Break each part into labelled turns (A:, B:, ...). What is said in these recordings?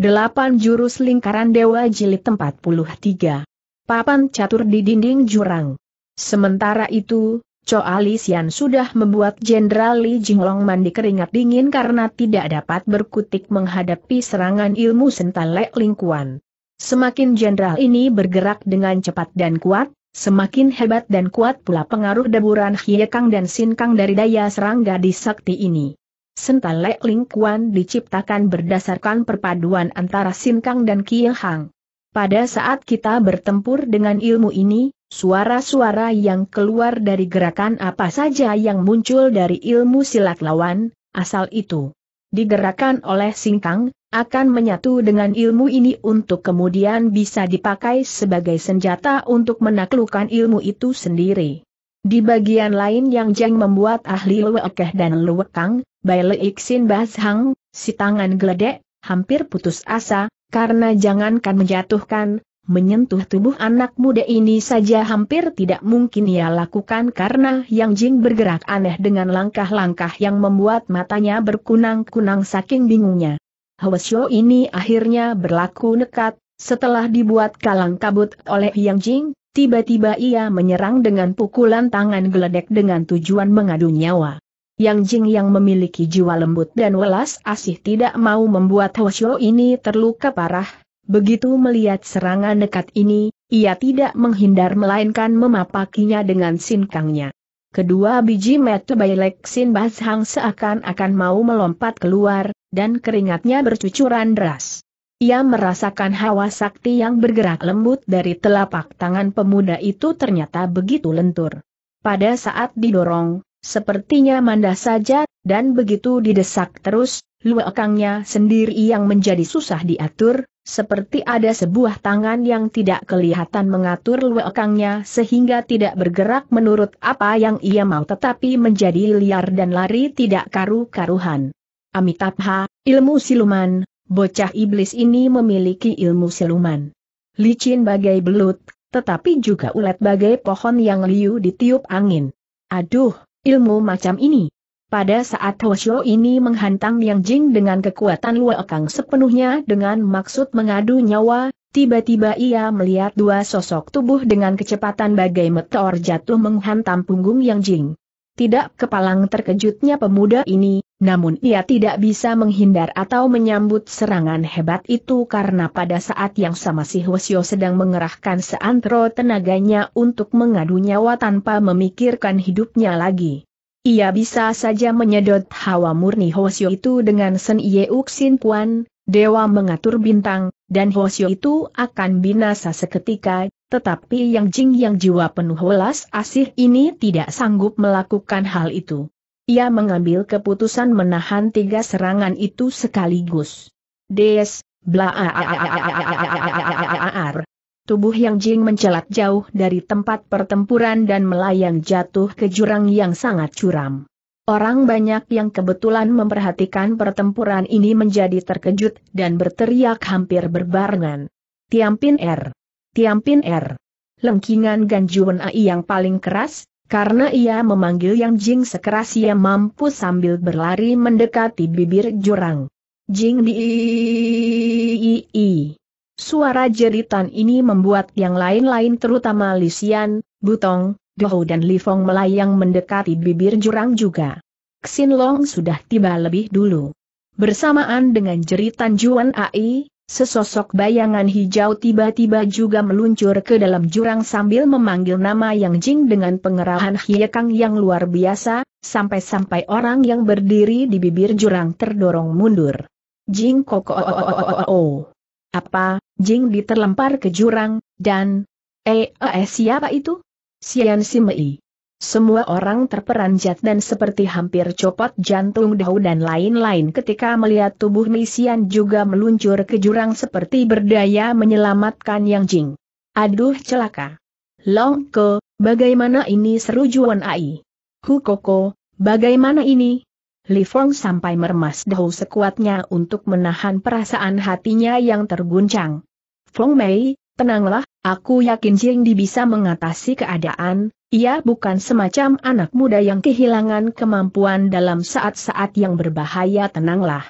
A: Delapan jurus lingkaran dewa jilid 43. Papan catur di dinding jurang. Sementara itu, Choa Lisian sudah membuat Jenderal Li Jinglong mandi keringat dingin karena tidak dapat berkutik menghadapi serangan ilmu sentalek lingkuan. Semakin jenderal ini bergerak dengan cepat dan kuat, semakin hebat dan kuat pula pengaruh deburan Hiekang dan Sinkang dari daya serangga di sakti ini. Sentalek Ling Kuan diciptakan berdasarkan perpaduan antara Sinkang dan Kiel Hang. Pada saat kita bertempur dengan ilmu ini, suara-suara yang keluar dari gerakan apa saja yang muncul dari ilmu silat lawan, asal itu digerakkan oleh Singkang, akan menyatu dengan ilmu ini untuk kemudian bisa dipakai sebagai senjata untuk menaklukkan ilmu itu sendiri. Di bagian lain yang Jeng membuat ahli Luekeh dan Luekang, Bai Leiksin Bas Hang, si tangan geledek, hampir putus asa, karena jangankan menjatuhkan, menyentuh tubuh anak muda ini saja hampir tidak mungkin ia lakukan karena Yang Jing bergerak aneh dengan langkah-langkah yang membuat matanya berkunang-kunang saking bingungnya. Hwasyo ini akhirnya berlaku nekat, setelah dibuat kalang kabut oleh Yang Jing, tiba-tiba ia menyerang dengan pukulan tangan geledek dengan tujuan mengadu nyawa. Yang Jing yang memiliki jiwa lembut dan welas asih tidak mau membuat Hoshio ini terluka parah. Begitu melihat serangan dekat ini, ia tidak menghindar melainkan memapakinya dengan sinkangnya. Kedua biji metu bailek Sin Hang seakan-akan mau melompat keluar, dan keringatnya bercucuran deras. Ia merasakan hawa sakti yang bergerak lembut dari telapak tangan pemuda itu ternyata begitu lentur. Pada saat didorong, Sepertinya mandah saja, dan begitu didesak terus, luakangnya sendiri yang menjadi susah diatur, seperti ada sebuah tangan yang tidak kelihatan mengatur luakangnya sehingga tidak bergerak menurut apa yang ia mau tetapi menjadi liar dan lari tidak karu-karuhan. Amitabha, ilmu siluman, bocah iblis ini memiliki ilmu siluman. Licin bagai belut, tetapi juga ulet bagai pohon yang liu ditiup angin. Aduh, ilmu macam ini. Pada saat Hoshio ini menghantam Yang Jing dengan kekuatan Luokang sepenuhnya dengan maksud mengadu nyawa, tiba-tiba ia melihat dua sosok tubuh dengan kecepatan bagai meteor jatuh menghantam punggung Yang Jing. Tidak kepalang terkejutnya pemuda ini, namun ia tidak bisa menghindar atau menyambut serangan hebat itu karena pada saat yang sama si Hwasyo sedang mengerahkan seantero tenaganya untuk mengadu nyawa tanpa memikirkan hidupnya lagi. Ia bisa saja menyedot hawa murni Hwasyo itu dengan Sen Ye Uksin Puan, Dewa mengatur bintang, dan Hosyo itu akan binasa seketika, tetapi Yang Jing yang jiwa penuh welas asih ini tidak sanggup melakukan hal itu. Ia mengambil keputusan menahan tiga serangan itu sekaligus. Des, blaar. Tubuh Yang Jing mencelat jauh dari tempat pertempuran dan melayang jatuh ke jurang yang sangat curam. Orang banyak yang kebetulan memperhatikan pertempuran ini menjadi terkejut dan berteriak hampir berbarengan. Tiampin R. Er. Tiampin R. Er. Lengkingan Ganjuan Ai yang paling keras, karena ia memanggil Yang Jing sekeras ia mampu sambil berlari mendekati bibir jurang. Jing di Suara jeritan ini membuat yang lain-lain terutama Lisian, Butong, Doho dan Li Fong melayang mendekati bibir jurang juga. Xin Long sudah tiba lebih dulu. Bersamaan dengan jeritan Juan Ai, sesosok bayangan hijau tiba-tiba juga meluncur ke dalam jurang sambil memanggil nama Yang Jing dengan pengerahan hiekang yang luar biasa, sampai-sampai orang yang berdiri di bibir jurang terdorong mundur. Jing koko apa, Jing diterlempar ke jurang, dan, eh, eh siapa itu? Sian Simei. Semua orang terperanjat dan seperti hampir copot jantung dahu dan lain-lain ketika melihat tubuh Sian juga meluncur ke jurang seperti berdaya menyelamatkan Yang Jing. Aduh celaka. Long Ke, bagaimana ini seru Juan Ai? Hu Koko, bagaimana ini? Li Fong sampai meremas dahu sekuatnya untuk menahan perasaan hatinya yang terguncang. Fong Mei, Tenanglah, aku yakin Jing Di bisa mengatasi keadaan, ia bukan semacam anak muda yang kehilangan kemampuan dalam saat-saat yang berbahaya tenanglah.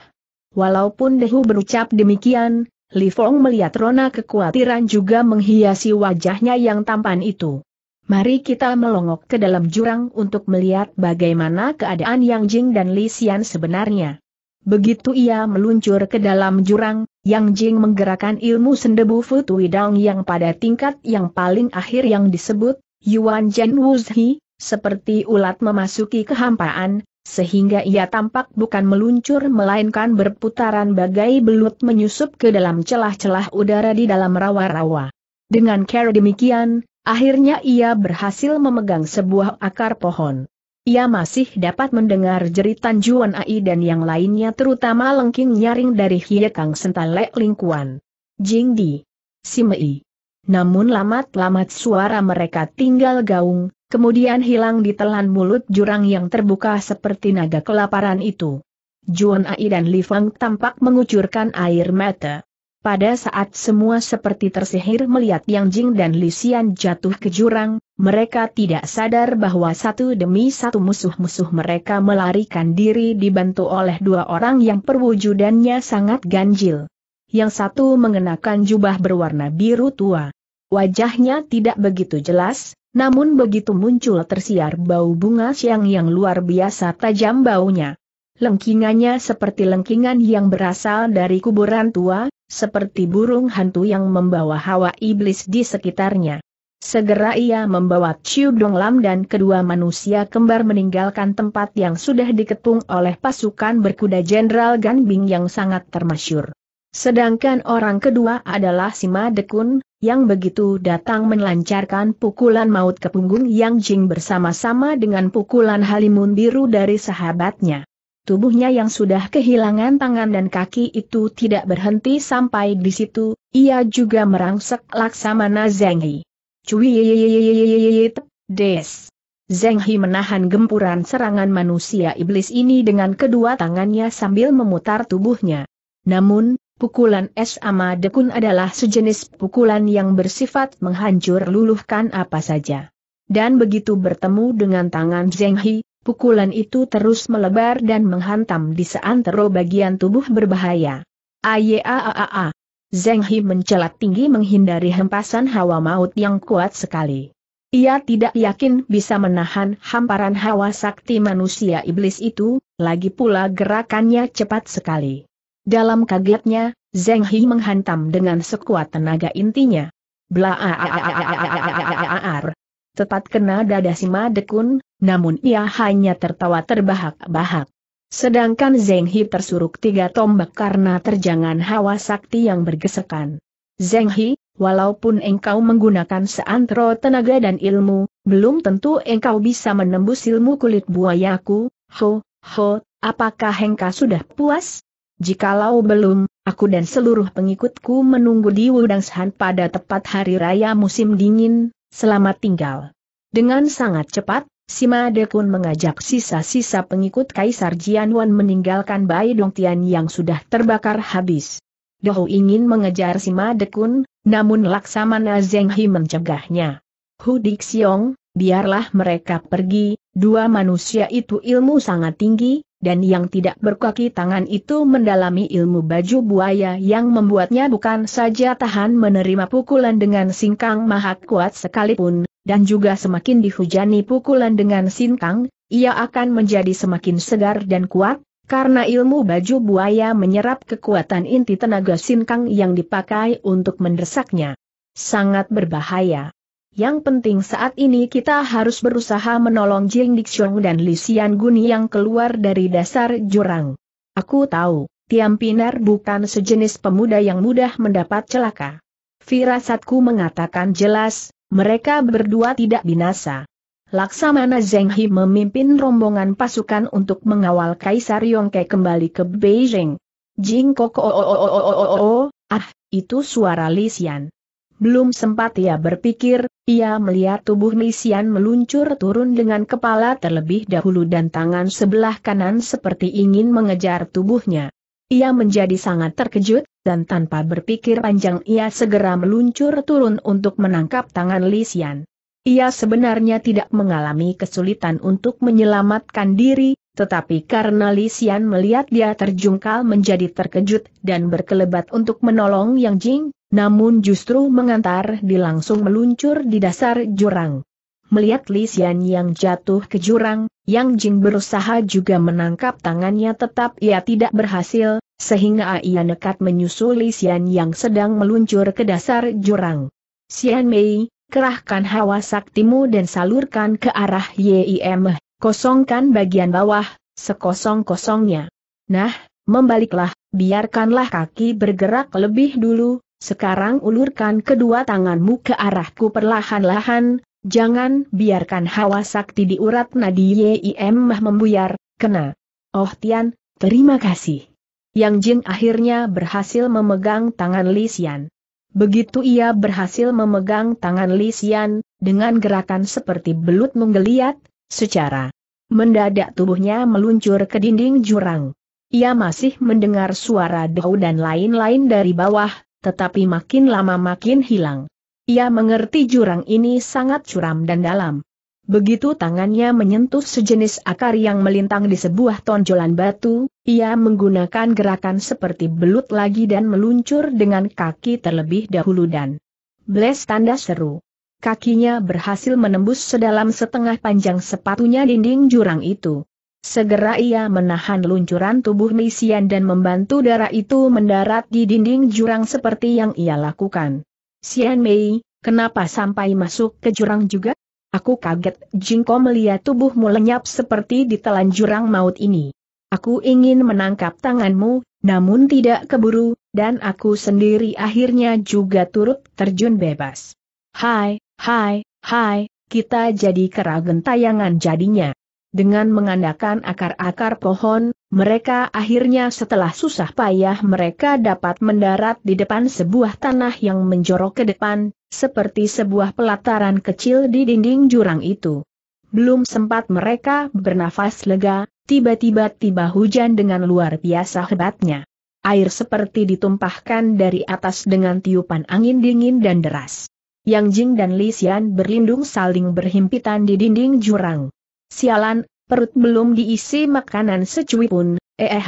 A: Walaupun Dehu berucap demikian, Li Fong melihat Rona kekhawatiran juga menghiasi wajahnya yang tampan itu. Mari kita melongok ke dalam jurang untuk melihat bagaimana keadaan Yang Jing dan Li Xian sebenarnya. Begitu ia meluncur ke dalam jurang, Yang Jing menggerakkan ilmu sendebu Futu Widang yang pada tingkat yang paling akhir yang disebut, Yuan Jen Wuzhi, seperti ulat memasuki kehampaan, sehingga ia tampak bukan meluncur melainkan berputaran bagai belut menyusup ke dalam celah-celah udara di dalam rawa-rawa. Dengan cara demikian, akhirnya ia berhasil memegang sebuah akar pohon. Ia masih dapat mendengar jeritan Juan Ai dan yang lainnya terutama lengking nyaring dari Kang Sentalek Lingkuan. Jing Di. Simei. Namun lamat-lamat suara mereka tinggal gaung, kemudian hilang di telan mulut jurang yang terbuka seperti naga kelaparan itu. Juan Ai dan Li Fang tampak mengucurkan air mata. Pada saat semua seperti tersihir melihat Yang Jing dan Li Xian jatuh ke jurang, mereka tidak sadar bahwa satu demi satu musuh-musuh mereka melarikan diri dibantu oleh dua orang yang perwujudannya sangat ganjil. Yang satu mengenakan jubah berwarna biru tua. Wajahnya tidak begitu jelas, namun begitu muncul tersiar bau bunga siang yang luar biasa tajam baunya. Lengkingannya seperti lengkingan yang berasal dari kuburan tua, seperti burung hantu yang membawa hawa iblis di sekitarnya. Segera ia membawa Chiu Dong Lam dan kedua manusia kembar meninggalkan tempat yang sudah diketung oleh pasukan berkuda Jenderal Gan Bing yang sangat termasyur. Sedangkan orang kedua adalah Sima Dekun, yang begitu datang melancarkan pukulan maut ke punggung Yang Jing bersama-sama dengan pukulan halimun biru dari sahabatnya. Tubuhnya yang sudah kehilangan tangan dan kaki itu tidak berhenti sampai di situ, ia juga merangsek Laksamana Zenghi. Cuiiiit, des. Zeng He menahan gempuran serangan manusia iblis ini dengan kedua tangannya sambil memutar tubuhnya. Namun, pukulan es ama adalah sejenis pukulan yang bersifat menghancur luluhkan apa saja. Dan begitu bertemu dengan tangan Zeng He, pukulan itu terus melebar dan menghantam di seantero bagian tubuh berbahaya. Ayeaaaa. Zeng Hi mencelat tinggi menghindari hempasan hawa maut yang kuat sekali. Ia tidak yakin bisa menahan hamparan hawa sakti manusia iblis itu, lagi pula gerakannya cepat sekali. Dalam kagetnya, Zeng Hi menghantam dengan sekuat tenaga intinya. Blaaaaaaaaar. Tepat kena dada si namun ia hanya tertawa terbahak-bahak. Sedangkan Zeng Hi tersuruk tiga tombak karena terjangan hawa sakti yang bergesekan. Zeng Hi, walaupun engkau menggunakan seantero tenaga dan ilmu, belum tentu engkau bisa menembus ilmu kulit buayaku, ho, ho, apakah engkau sudah puas? Jikalau belum, aku dan seluruh pengikutku menunggu di Wudangshan pada tepat hari raya musim dingin, selamat tinggal. Dengan sangat cepat, Sima Dekun mengajak sisa-sisa pengikut Kaisar Jianwan meninggalkan Bai Dongtian yang sudah terbakar habis. Dohu ingin mengejar Sima Dekun, namun Laksamana Zeng Hi mencegahnya. Hu Dixiong, biarlah mereka pergi, dua manusia itu ilmu sangat tinggi, dan yang tidak berkaki tangan itu mendalami ilmu baju buaya yang membuatnya bukan saja tahan menerima pukulan dengan singkang maha kuat sekalipun, dan juga semakin dihujani pukulan dengan sintang, ia akan menjadi semakin segar dan kuat, karena ilmu baju buaya menyerap kekuatan inti tenaga sinkang yang dipakai untuk mendesaknya. Sangat berbahaya. Yang penting saat ini kita harus berusaha menolong Jing Dixiong dan Lisian Guni yang keluar dari dasar jurang. Aku tahu, Tiam Pinar bukan sejenis pemuda yang mudah mendapat celaka. Firasatku mengatakan jelas, mereka berdua tidak binasa. Laksamana Zheng He memimpin rombongan pasukan untuk mengawal Kaisar Yongke kembali ke Beijing. Jing Koko oh, oh, oh, ah, itu suara Lisian. Belum sempat ia berpikir, ia melihat tubuh Lisian meluncur turun dengan kepala terlebih dahulu dan tangan sebelah kanan seperti ingin mengejar tubuhnya. Ia menjadi sangat terkejut, dan tanpa berpikir panjang ia segera meluncur turun untuk menangkap tangan Lisian. Ia sebenarnya tidak mengalami kesulitan untuk menyelamatkan diri, tetapi karena Lisian melihat dia terjungkal menjadi terkejut dan berkelebat untuk menolong Yang Jing, namun justru mengantar dilangsung langsung meluncur di dasar jurang. Melihat Li Xian yang jatuh ke jurang, Yang Jing berusaha juga menangkap tangannya tetap ia tidak berhasil, sehingga ia nekat menyusul Li Xian yang sedang meluncur ke dasar jurang. Xian Mei, kerahkan hawa saktimu dan salurkan ke arah YIM, kosongkan bagian bawah, sekosong-kosongnya. Nah, membaliklah, biarkanlah kaki bergerak lebih dulu, sekarang ulurkan kedua tanganmu ke arahku perlahan-lahan, Jangan biarkan hawa sakti diurat urat nadi Yim Mah membuyar, kena. Oh Tian, terima kasih. Yang Jing akhirnya berhasil memegang tangan Li Xian. Begitu ia berhasil memegang tangan Li Xian, dengan gerakan seperti belut menggeliat, secara mendadak tubuhnya meluncur ke dinding jurang. Ia masih mendengar suara dau dan lain-lain dari bawah, tetapi makin lama makin hilang. Ia mengerti jurang ini sangat curam dan dalam. Begitu tangannya menyentuh sejenis akar yang melintang di sebuah tonjolan batu, ia menggunakan gerakan seperti belut lagi dan meluncur dengan kaki terlebih dahulu dan Bless tanda seru. Kakinya berhasil menembus sedalam setengah panjang sepatunya dinding jurang itu. Segera ia menahan luncuran tubuh Nisian dan membantu darah itu mendarat di dinding jurang seperti yang ia lakukan. Sian Mei, kenapa sampai masuk ke jurang juga? Aku kaget Jingko melihat tubuhmu lenyap seperti ditelan jurang maut ini. Aku ingin menangkap tanganmu, namun tidak keburu, dan aku sendiri akhirnya juga turut terjun bebas. Hai, hai, hai, kita jadi keragen tayangan jadinya. Dengan mengandalkan akar-akar pohon, mereka akhirnya setelah susah payah mereka dapat mendarat di depan sebuah tanah yang menjorok ke depan, seperti sebuah pelataran kecil di dinding jurang itu. Belum sempat mereka bernafas lega, tiba-tiba tiba hujan dengan luar biasa hebatnya. Air seperti ditumpahkan dari atas dengan tiupan angin dingin dan deras. Yang Jing dan Li Xian berlindung saling berhimpitan di dinding jurang. Sialan, perut belum diisi makanan secuil pun, eh, eh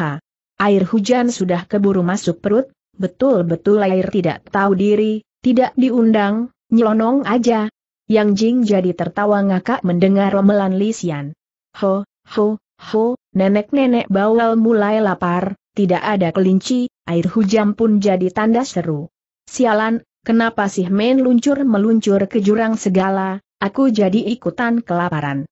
A: Air hujan sudah keburu masuk perut, betul-betul air tidak tahu diri, tidak diundang, nyelonong aja. Yang Jing jadi tertawa ngakak mendengar romelan Lisian. Ho, ho, ho, nenek-nenek bawel mulai lapar, tidak ada kelinci, air hujan pun jadi tanda seru. Sialan, kenapa sih main luncur-meluncur ke jurang segala, aku jadi ikutan kelaparan.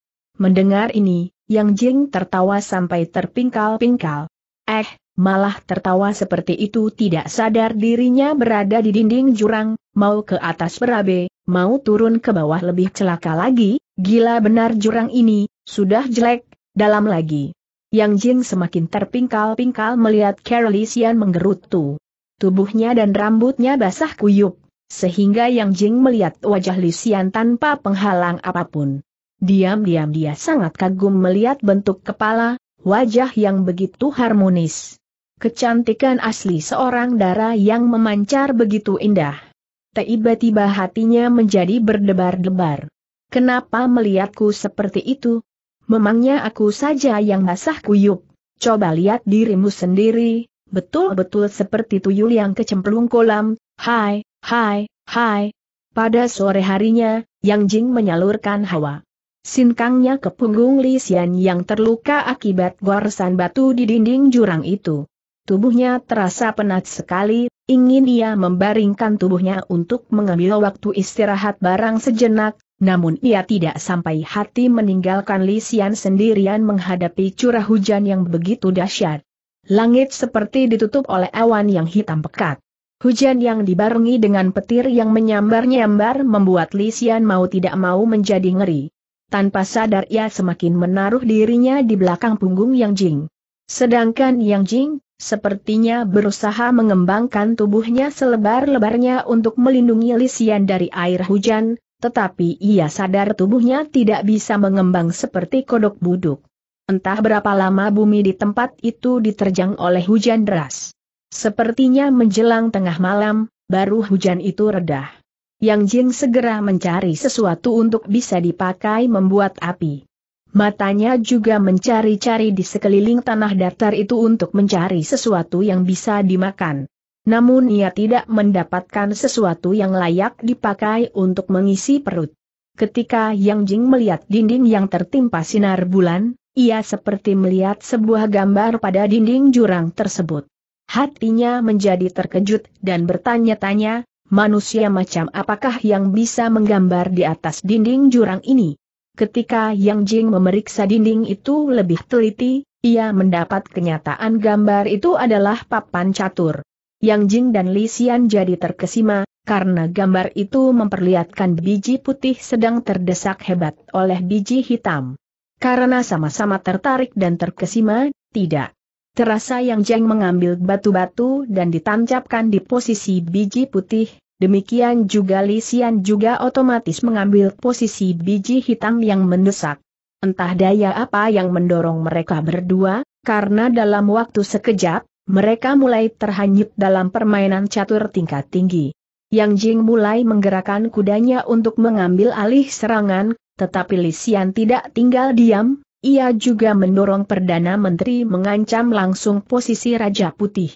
A: Mendengar ini, Yang Jing tertawa sampai terpingkal-pingkal. Eh, malah tertawa seperti itu tidak sadar dirinya berada di dinding jurang, mau ke atas berabe, mau turun ke bawah lebih celaka lagi, gila benar jurang ini, sudah jelek, dalam lagi. Yang Jing semakin terpingkal-pingkal melihat Carolisian menggerutu. Tubuhnya dan rambutnya basah kuyup, sehingga Yang Jing melihat wajah Lisian tanpa penghalang apapun. Diam-diam dia sangat kagum melihat bentuk kepala, wajah yang begitu harmonis. Kecantikan asli seorang dara yang memancar begitu indah. Tiba-tiba hatinya menjadi berdebar-debar. Kenapa melihatku seperti itu? Memangnya aku saja yang basah kuyup. Coba lihat dirimu sendiri, betul-betul seperti tuyul yang kecemplung kolam. Hai, hai, hai. Pada sore harinya, Yang Jing menyalurkan hawa Sinkangnya ke punggung Li Xian yang terluka akibat goresan batu di dinding jurang itu. Tubuhnya terasa penat sekali, ingin ia membaringkan tubuhnya untuk mengambil waktu istirahat barang sejenak, namun ia tidak sampai hati meninggalkan Li Xian sendirian menghadapi curah hujan yang begitu dahsyat. Langit seperti ditutup oleh awan yang hitam pekat. Hujan yang dibarengi dengan petir yang menyambar-nyambar membuat Li Xian mau tidak mau menjadi ngeri. Tanpa sadar ia semakin menaruh dirinya di belakang punggung Yang Jing. Sedangkan Yang Jing, sepertinya berusaha mengembangkan tubuhnya selebar-lebarnya untuk melindungi Lisian dari air hujan, tetapi ia sadar tubuhnya tidak bisa mengembang seperti kodok buduk. Entah berapa lama bumi di tempat itu diterjang oleh hujan deras. Sepertinya menjelang tengah malam, baru hujan itu redah. Yang Jin segera mencari sesuatu untuk bisa dipakai membuat api. Matanya juga mencari-cari di sekeliling tanah datar itu untuk mencari sesuatu yang bisa dimakan. Namun ia tidak mendapatkan sesuatu yang layak dipakai untuk mengisi perut. Ketika Yang Jing melihat dinding yang tertimpa sinar bulan, ia seperti melihat sebuah gambar pada dinding jurang tersebut. Hatinya menjadi terkejut dan bertanya-tanya, manusia macam apakah yang bisa menggambar di atas dinding jurang ini? Ketika Yang Jing memeriksa dinding itu lebih teliti, ia mendapat kenyataan gambar itu adalah papan catur. Yang Jing dan Li Xian jadi terkesima, karena gambar itu memperlihatkan biji putih sedang terdesak hebat oleh biji hitam. Karena sama-sama tertarik dan terkesima, tidak Terasa yang Jeng mengambil batu-batu dan ditancapkan di posisi biji putih, demikian juga Lisian juga otomatis mengambil posisi biji hitam yang mendesak. Entah daya apa yang mendorong mereka berdua, karena dalam waktu sekejap, mereka mulai terhanyut dalam permainan catur tingkat tinggi. Yang Jing mulai menggerakkan kudanya untuk mengambil alih serangan, tetapi Lisian tidak tinggal diam, ia juga mendorong Perdana Menteri mengancam langsung posisi Raja Putih.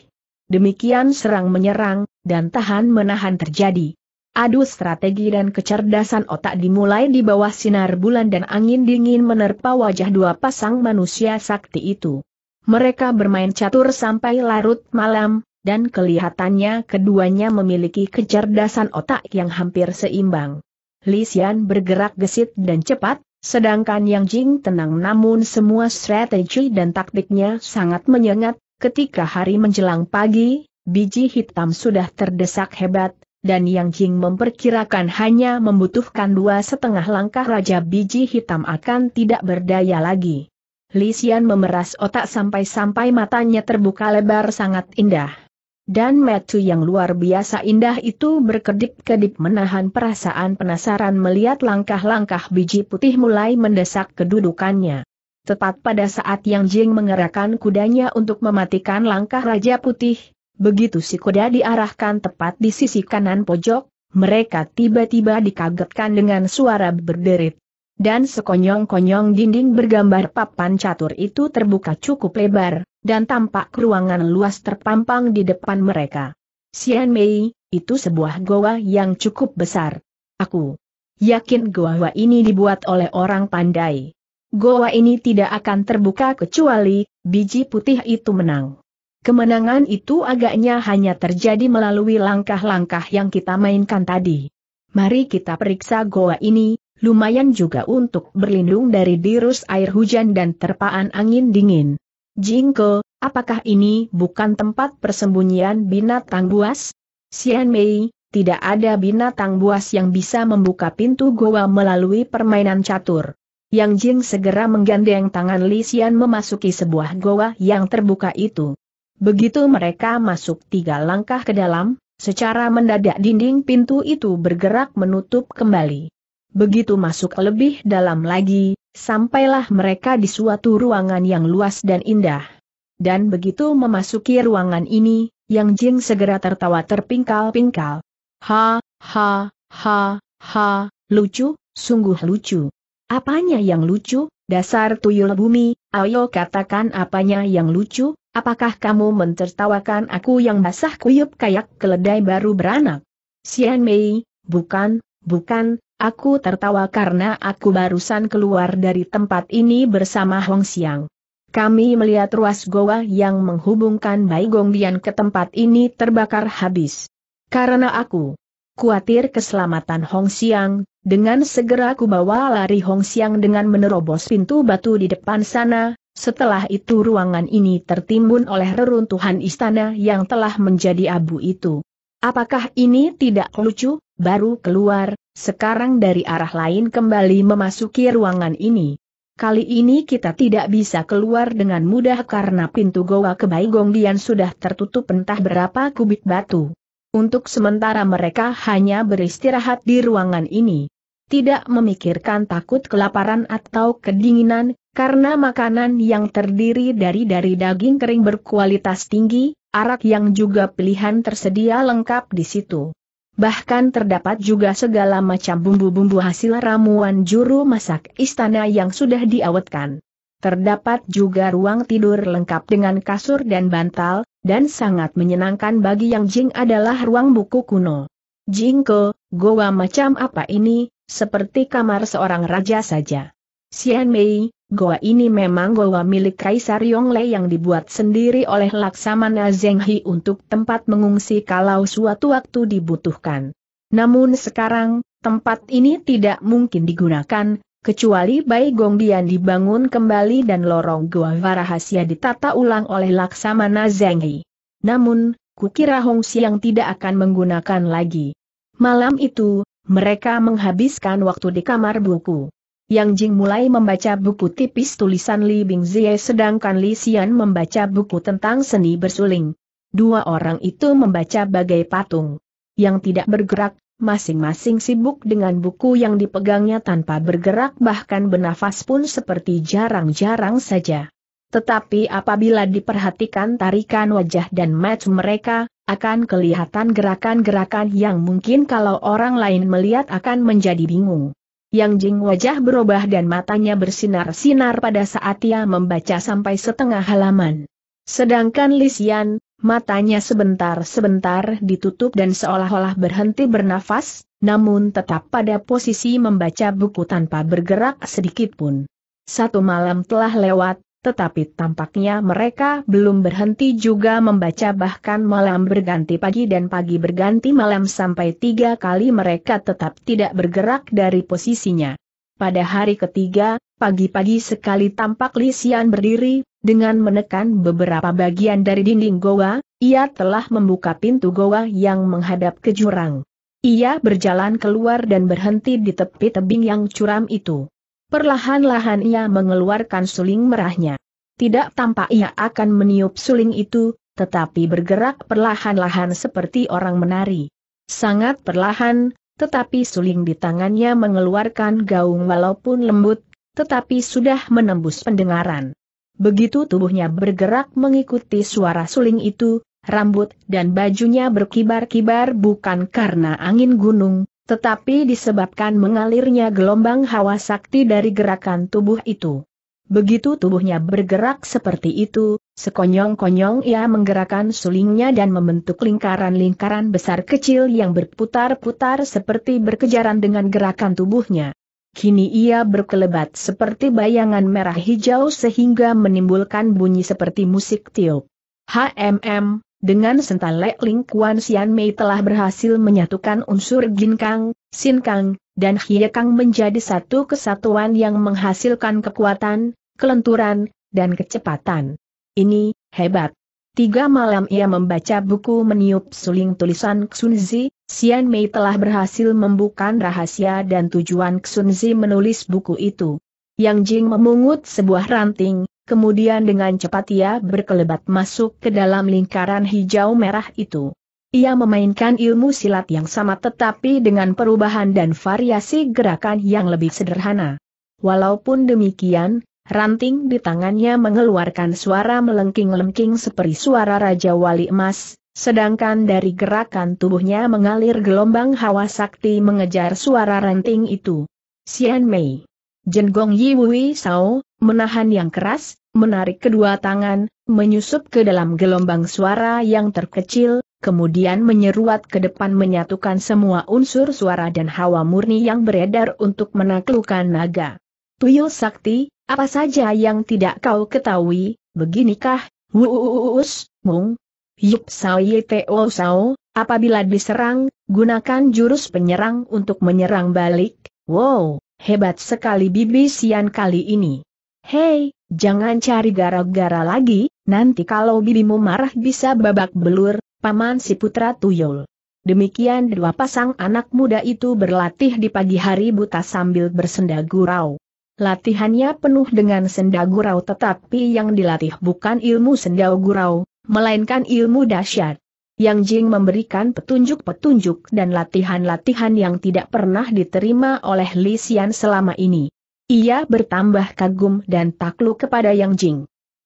A: Demikian serang menyerang, dan tahan menahan terjadi. Adu strategi dan kecerdasan otak dimulai di bawah sinar bulan dan angin dingin menerpa wajah dua pasang manusia sakti itu. Mereka bermain catur sampai larut malam, dan kelihatannya keduanya memiliki kecerdasan otak yang hampir seimbang. Lisian bergerak gesit dan cepat, Sedangkan Yang Jing tenang namun semua strategi dan taktiknya sangat menyengat, ketika hari menjelang pagi, biji hitam sudah terdesak hebat, dan Yang Jing memperkirakan hanya membutuhkan dua setengah langkah Raja Biji Hitam akan tidak berdaya lagi. Lisian memeras otak sampai-sampai matanya terbuka lebar sangat indah. Dan metu yang luar biasa indah itu berkedip-kedip menahan perasaan penasaran melihat langkah-langkah biji putih mulai mendesak kedudukannya. Tepat pada saat yang Jing mengerahkan kudanya untuk mematikan langkah Raja Putih, begitu si kuda diarahkan tepat di sisi kanan pojok, mereka tiba-tiba dikagetkan dengan suara berderit. Dan sekonyong-konyong dinding bergambar papan catur itu terbuka cukup lebar, dan tampak ruangan luas terpampang di depan mereka. Sian Mei, itu sebuah goa yang cukup besar. Aku yakin goa ini dibuat oleh orang pandai. Goa ini tidak akan terbuka kecuali biji putih itu menang. Kemenangan itu agaknya hanya terjadi melalui langkah-langkah yang kita mainkan tadi. Mari kita periksa goa ini, Lumayan juga untuk berlindung dari dirus air hujan dan terpaan angin dingin. Jingko, apakah ini bukan tempat persembunyian binatang buas? Sian Mei, tidak ada binatang buas yang bisa membuka pintu goa melalui permainan catur. Yang Jing segera menggandeng tangan Li Xian memasuki sebuah goa yang terbuka itu. Begitu mereka masuk tiga langkah ke dalam, secara mendadak dinding pintu itu bergerak menutup kembali. Begitu masuk lebih dalam lagi, sampailah mereka di suatu ruangan yang luas dan indah. Dan begitu memasuki ruangan ini, Yang Jing segera tertawa terpingkal-pingkal. Ha, ha, ha, ha, lucu, sungguh lucu. Apanya yang lucu, dasar tuyul bumi, ayo katakan apanya yang lucu, apakah kamu mentertawakan aku yang basah kuyup kayak keledai baru beranak? Sian Mei, bukan, bukan, Aku tertawa karena aku barusan keluar dari tempat ini bersama Hong Xiang. Kami melihat ruas goa yang menghubungkan Bai Gongdian ke tempat ini terbakar habis. Karena aku khawatir keselamatan Hong Xiang, dengan segera aku bawa lari Hong Xiang dengan menerobos pintu batu di depan sana, setelah itu ruangan ini tertimbun oleh reruntuhan istana yang telah menjadi abu itu. Apakah ini tidak lucu, baru keluar, sekarang dari arah lain kembali memasuki ruangan ini. Kali ini kita tidak bisa keluar dengan mudah karena pintu goa kebai sudah tertutup entah berapa kubik batu. Untuk sementara mereka hanya beristirahat di ruangan ini. Tidak memikirkan takut kelaparan atau kedinginan, karena makanan yang terdiri dari dari daging kering berkualitas tinggi, arak yang juga pilihan tersedia lengkap di situ. Bahkan terdapat juga segala macam bumbu-bumbu hasil ramuan juru masak istana yang sudah diawetkan. Terdapat juga ruang tidur lengkap dengan kasur dan bantal, dan sangat menyenangkan bagi Yang Jing adalah ruang buku kuno. Jingko, goa macam apa ini, seperti kamar seorang raja saja. Xian Mei, Goa ini memang goa milik Kaisar Yongle yang dibuat sendiri oleh Laksamana Zheng He untuk tempat mengungsi kalau suatu waktu dibutuhkan. Namun sekarang, tempat ini tidak mungkin digunakan, kecuali Bai Gongdian dibangun kembali dan lorong Goa Varahasia ditata ulang oleh Laksamana Zheng He. Namun, kukira Hong Siang tidak akan menggunakan lagi. Malam itu, mereka menghabiskan waktu di kamar buku. Yang Jing mulai membaca buku tipis tulisan Li Bingzie sedangkan Li Xian membaca buku tentang seni bersuling. Dua orang itu membaca bagai patung. Yang tidak bergerak, masing-masing sibuk dengan buku yang dipegangnya tanpa bergerak bahkan bernafas pun seperti jarang-jarang saja. Tetapi apabila diperhatikan tarikan wajah dan match mereka, akan kelihatan gerakan-gerakan yang mungkin kalau orang lain melihat akan menjadi bingung. Yang Jing wajah berubah dan matanya bersinar-sinar pada saat ia membaca sampai setengah halaman. Sedangkan Lisian, matanya sebentar-sebentar ditutup dan seolah-olah berhenti bernafas, namun tetap pada posisi membaca buku tanpa bergerak sedikit pun. Satu malam telah lewat, tetapi tampaknya mereka belum berhenti juga membaca bahkan malam berganti pagi dan pagi berganti malam sampai tiga kali mereka tetap tidak bergerak dari posisinya. Pada hari ketiga, pagi-pagi sekali tampak Lisian berdiri, dengan menekan beberapa bagian dari dinding goa, ia telah membuka pintu goa yang menghadap ke jurang. Ia berjalan keluar dan berhenti di tepi tebing yang curam itu. Perlahan-lahan ia mengeluarkan suling merahnya. Tidak tampak ia akan meniup suling itu, tetapi bergerak perlahan-lahan seperti orang menari. Sangat perlahan, tetapi suling di tangannya mengeluarkan gaung walaupun lembut, tetapi sudah menembus pendengaran. Begitu tubuhnya bergerak mengikuti suara suling itu, rambut dan bajunya berkibar-kibar bukan karena angin gunung, tetapi disebabkan mengalirnya gelombang hawa sakti dari gerakan tubuh itu. Begitu tubuhnya bergerak seperti itu, sekonyong-konyong ia menggerakkan sulingnya dan membentuk lingkaran-lingkaran besar kecil yang berputar-putar seperti berkejaran dengan gerakan tubuhnya. Kini ia berkelebat seperti bayangan merah hijau sehingga menimbulkan bunyi seperti musik tiup. HMM, dengan Lek Ling Kuan Sian Mei telah berhasil menyatukan unsur Jin Kang, Sin Kang, dan Hie Kang menjadi satu kesatuan yang menghasilkan kekuatan, kelenturan, dan kecepatan. Ini, hebat. Tiga malam ia membaca buku meniup suling tulisan Xunzi, Sian Mei telah berhasil membuka rahasia dan tujuan Xunzi menulis buku itu. Yang Jing memungut sebuah ranting, kemudian dengan cepat ia berkelebat masuk ke dalam lingkaran hijau merah itu. Ia memainkan ilmu silat yang sama tetapi dengan perubahan dan variasi gerakan yang lebih sederhana. Walaupun demikian, ranting di tangannya mengeluarkan suara melengking-lengking seperti suara Raja Wali Emas, sedangkan dari gerakan tubuhnya mengalir gelombang hawa sakti mengejar suara ranting itu. Xian Mei. Jenggong Yiwui Sao, menahan yang keras, menarik kedua tangan, menyusup ke dalam gelombang suara yang terkecil, kemudian menyeruat ke depan menyatukan semua unsur suara dan hawa murni yang beredar untuk menaklukkan naga. Tuyul Sakti, apa saja yang tidak kau ketahui, beginikah, wuus, mung, yup sao yeteo sao, apabila diserang, gunakan jurus penyerang untuk menyerang balik, wow, hebat sekali bibi sian kali ini. Hei, jangan cari gara-gara lagi, nanti kalau bibimu marah bisa babak belur, paman si putra tuyul. Demikian dua pasang anak muda itu berlatih di pagi hari buta sambil bersenda gurau. Latihannya penuh dengan senda gurau tetapi yang dilatih bukan ilmu senda gurau, melainkan ilmu dahsyat. Yang Jing memberikan petunjuk-petunjuk dan latihan-latihan yang tidak pernah diterima oleh Li Xian selama ini. Ia bertambah kagum dan takluk kepada Yang Jing.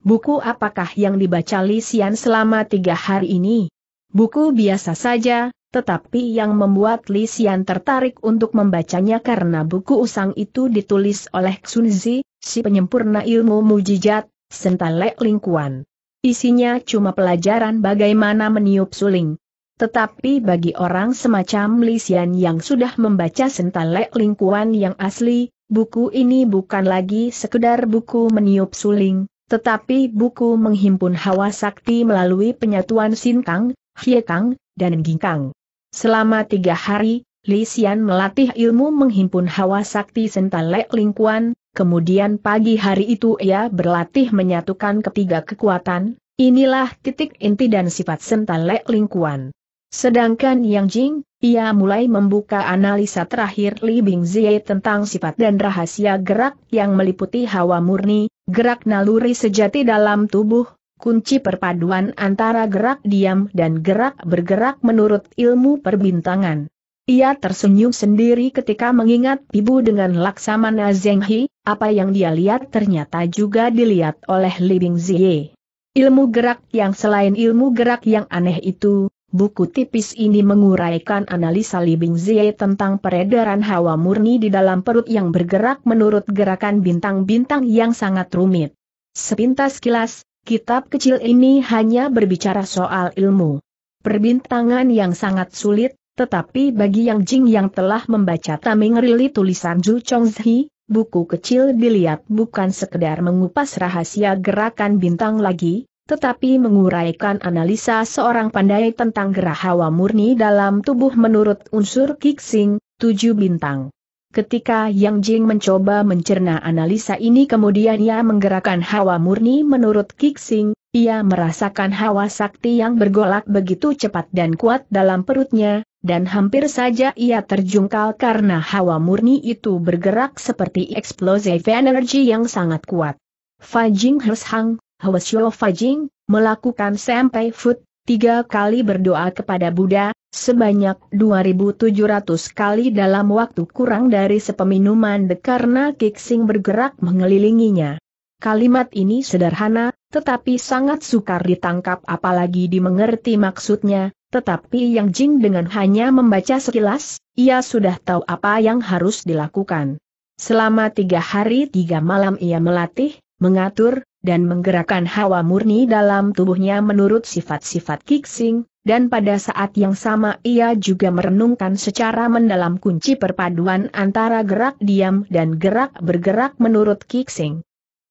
A: Buku apakah yang dibaca Li Xian selama tiga hari ini? Buku biasa saja, tetapi yang membuat Li Xian tertarik untuk membacanya karena buku usang itu ditulis oleh Xunzi, si penyempurna ilmu mujizat, sentalek lingkuan. Isinya cuma pelajaran bagaimana meniup suling. Tetapi bagi orang semacam Li Xian yang sudah membaca sentalek lingkuan yang asli, Buku ini bukan lagi sekedar buku meniup suling, tetapi buku menghimpun hawa sakti melalui penyatuan Sinkang, Hiekang, dan ginkang. Selama tiga hari, Li Xian melatih ilmu menghimpun hawa sakti sentalek lingkuan, kemudian pagi hari itu ia berlatih menyatukan ketiga kekuatan, inilah titik inti dan sifat sentalek lingkuan. Sedangkan Yang Jing, ia mulai membuka analisa terakhir Li Zie tentang sifat dan rahasia gerak yang meliputi hawa murni, gerak naluri sejati dalam tubuh, kunci perpaduan antara gerak diam dan gerak bergerak menurut ilmu perbintangan. Ia tersenyum sendiri ketika mengingat Pibu dengan Laksamana Zheng He, apa yang dia lihat ternyata juga dilihat oleh Li Zie. Ilmu gerak yang selain ilmu gerak yang aneh itu, Buku tipis ini menguraikan analisa Li Bingzie tentang peredaran hawa murni di dalam perut yang bergerak menurut gerakan bintang-bintang yang sangat rumit. Sepintas kilas, kitab kecil ini hanya berbicara soal ilmu. Perbintangan yang sangat sulit, tetapi bagi Yang Jing yang telah membaca Taming Rili tulisan Zhu Chongzhi, buku kecil dilihat bukan sekedar mengupas rahasia gerakan bintang lagi, tetapi menguraikan analisa seorang pandai tentang gerah hawa murni dalam tubuh menurut unsur Kixing, tujuh bintang. Ketika Yang Jing mencoba mencerna analisa ini kemudian ia menggerakkan hawa murni menurut Kixing, ia merasakan hawa sakti yang bergolak begitu cepat dan kuat dalam perutnya, dan hampir saja ia terjungkal karena hawa murni itu bergerak seperti explosive energy yang sangat kuat. Fajing Jing Hang, Shio Fajing, melakukan sampai foot, tiga kali berdoa kepada Buddha, sebanyak 2.700 kali dalam waktu kurang dari sepeminuman de karena kixing bergerak mengelilinginya. Kalimat ini sederhana, tetapi sangat sukar ditangkap apalagi dimengerti maksudnya, tetapi Yang Jing dengan hanya membaca sekilas, ia sudah tahu apa yang harus dilakukan. Selama tiga hari tiga malam ia melatih, mengatur, dan menggerakkan hawa murni dalam tubuhnya menurut sifat-sifat Kiksing, dan pada saat yang sama ia juga merenungkan secara mendalam kunci perpaduan antara gerak diam dan gerak bergerak menurut Kiksing.